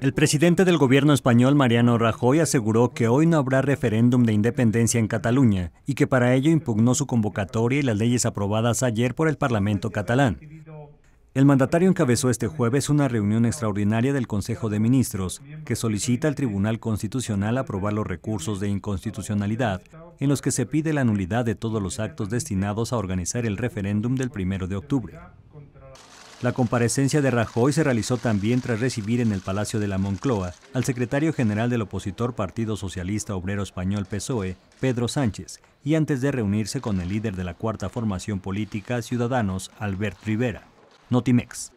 El presidente del gobierno español, Mariano Rajoy, aseguró que hoy no habrá referéndum de independencia en Cataluña y que para ello impugnó su convocatoria y las leyes aprobadas ayer por el Parlamento catalán. El mandatario encabezó este jueves una reunión extraordinaria del Consejo de Ministros que solicita al Tribunal Constitucional aprobar los recursos de inconstitucionalidad en los que se pide la nulidad de todos los actos destinados a organizar el referéndum del 1 de octubre. La comparecencia de Rajoy se realizó también tras recibir en el Palacio de la Moncloa al secretario general del opositor Partido Socialista Obrero Español PSOE, Pedro Sánchez, y antes de reunirse con el líder de la cuarta formación política Ciudadanos, Albert Rivera. Notimex.